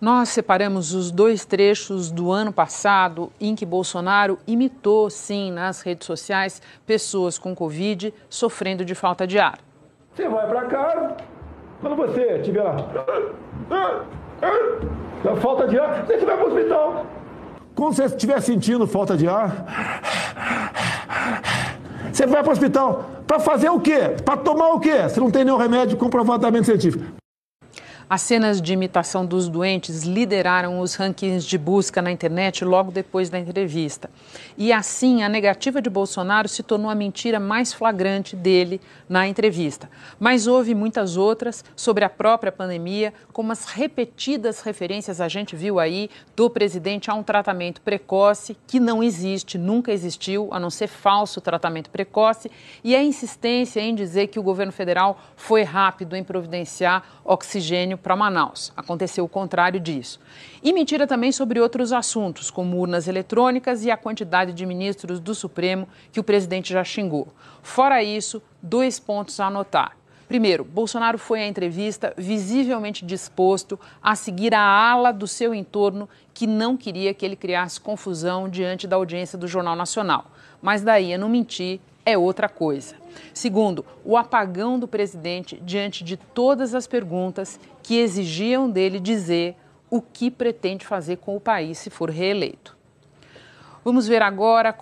Nós separamos os dois trechos do ano passado em que Bolsonaro imitou, sim, nas redes sociais, pessoas com Covid sofrendo de falta de ar. Você vai para casa, quando você tiver a falta de ar, você vai para o hospital. Quando você estiver sentindo falta de ar, você vai para o hospital. Para fazer o quê? Para tomar o quê? Você não tem nenhum remédio comprovadamente científico. As cenas de imitação dos doentes lideraram os rankings de busca na internet logo depois da entrevista. E assim, a negativa de Bolsonaro se tornou a mentira mais flagrante dele na entrevista. Mas houve muitas outras sobre a própria pandemia, como as repetidas referências a gente viu aí do presidente a um tratamento precoce que não existe, nunca existiu, a não ser falso tratamento precoce, e a insistência em dizer que o governo federal foi rápido em providenciar oxigênio para Manaus. Aconteceu o contrário disso. E mentira também sobre outros assuntos, como urnas eletrônicas e a quantidade de ministros do Supremo que o presidente já xingou. Fora isso, dois pontos a anotar. Primeiro, Bolsonaro foi à entrevista visivelmente disposto a seguir a ala do seu entorno que não queria que ele criasse confusão diante da audiência do Jornal Nacional. Mas daí a não mentir é outra coisa. Segundo, o apagão do presidente diante de todas as perguntas que exigiam dele dizer o que pretende fazer com o país se for reeleito. Vamos ver agora.